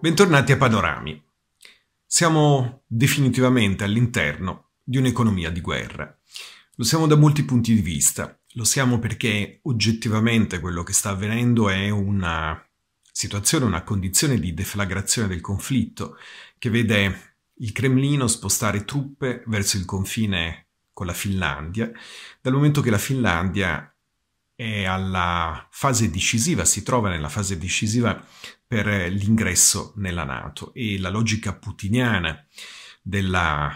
Bentornati a Panorami. Siamo definitivamente all'interno di un'economia di guerra. Lo siamo da molti punti di vista. Lo siamo perché oggettivamente quello che sta avvenendo è una situazione, una condizione di deflagrazione del conflitto che vede il Cremlino spostare truppe verso il confine con la Finlandia, dal momento che la Finlandia è alla fase decisiva, si trova nella fase decisiva per l'ingresso nella Nato e la logica putiniana della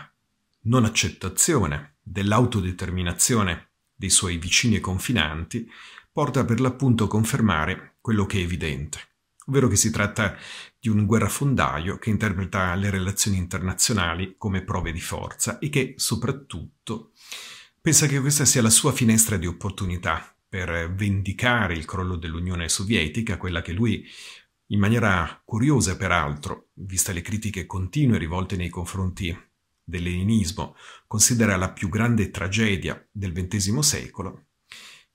non accettazione dell'autodeterminazione dei suoi vicini e confinanti porta per l'appunto a confermare quello che è evidente, ovvero che si tratta di un guerrafondaio che interpreta le relazioni internazionali come prove di forza e che soprattutto pensa che questa sia la sua finestra di opportunità per vendicare il crollo dell'Unione Sovietica, quella che lui, in maniera curiosa peraltro, vista le critiche continue rivolte nei confronti del leninismo, considera la più grande tragedia del XX secolo,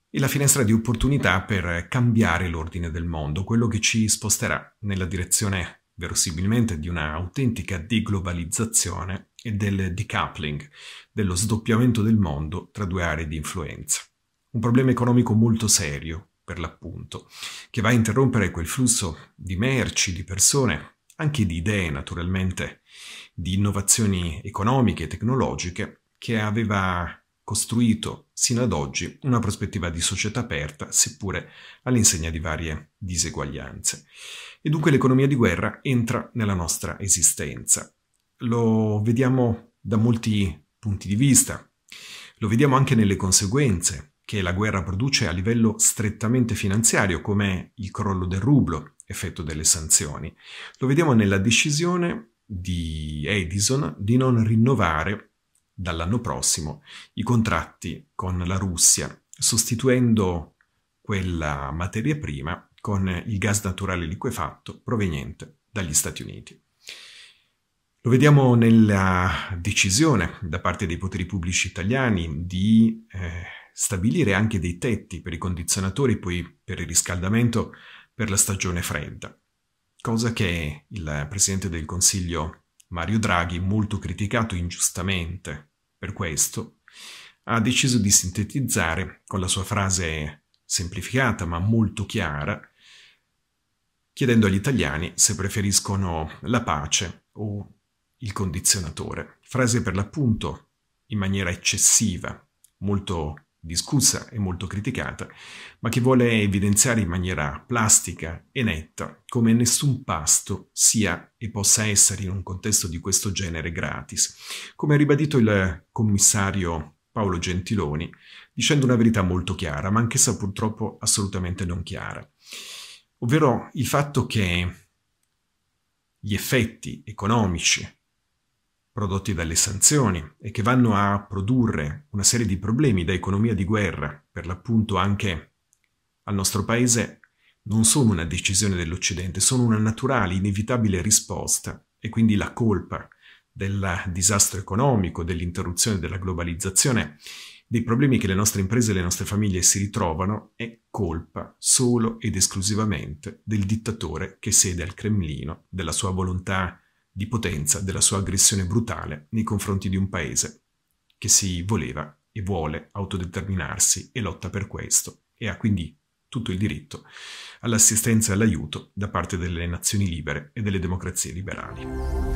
e la finestra di opportunità per cambiare l'ordine del mondo, quello che ci sposterà nella direzione verosimilmente di una autentica deglobalizzazione e del decoupling, dello sdoppiamento del mondo tra due aree di influenza un problema economico molto serio, per l'appunto, che va a interrompere quel flusso di merci, di persone, anche di idee naturalmente, di innovazioni economiche e tecnologiche che aveva costruito sino ad oggi una prospettiva di società aperta, seppure all'insegna di varie diseguaglianze. E dunque l'economia di guerra entra nella nostra esistenza. Lo vediamo da molti punti di vista, lo vediamo anche nelle conseguenze che la guerra produce a livello strettamente finanziario, come il crollo del rublo, effetto delle sanzioni. Lo vediamo nella decisione di Edison di non rinnovare dall'anno prossimo i contratti con la Russia, sostituendo quella materia prima con il gas naturale liquefatto proveniente dagli Stati Uniti. Lo vediamo nella decisione da parte dei poteri pubblici italiani di eh, stabilire anche dei tetti per i condizionatori, poi per il riscaldamento per la stagione fredda, cosa che il Presidente del Consiglio Mario Draghi, molto criticato ingiustamente per questo, ha deciso di sintetizzare con la sua frase semplificata ma molto chiara, chiedendo agli italiani se preferiscono la pace o il condizionatore. Frase per l'appunto in maniera eccessiva, molto discussa e molto criticata, ma che vuole evidenziare in maniera plastica e netta come nessun pasto sia e possa essere in un contesto di questo genere gratis, come ha ribadito il commissario Paolo Gentiloni, dicendo una verità molto chiara, ma anch'essa purtroppo assolutamente non chiara, ovvero il fatto che gli effetti economici prodotti dalle sanzioni e che vanno a produrre una serie di problemi da economia di guerra, per l'appunto anche al nostro paese, non sono una decisione dell'Occidente, sono una naturale, inevitabile risposta e quindi la colpa del disastro economico, dell'interruzione della globalizzazione, dei problemi che le nostre imprese e le nostre famiglie si ritrovano è colpa solo ed esclusivamente del dittatore che siede al Cremlino, della sua volontà di potenza della sua aggressione brutale nei confronti di un paese che si voleva e vuole autodeterminarsi e lotta per questo e ha quindi tutto il diritto all'assistenza e all'aiuto da parte delle nazioni libere e delle democrazie liberali.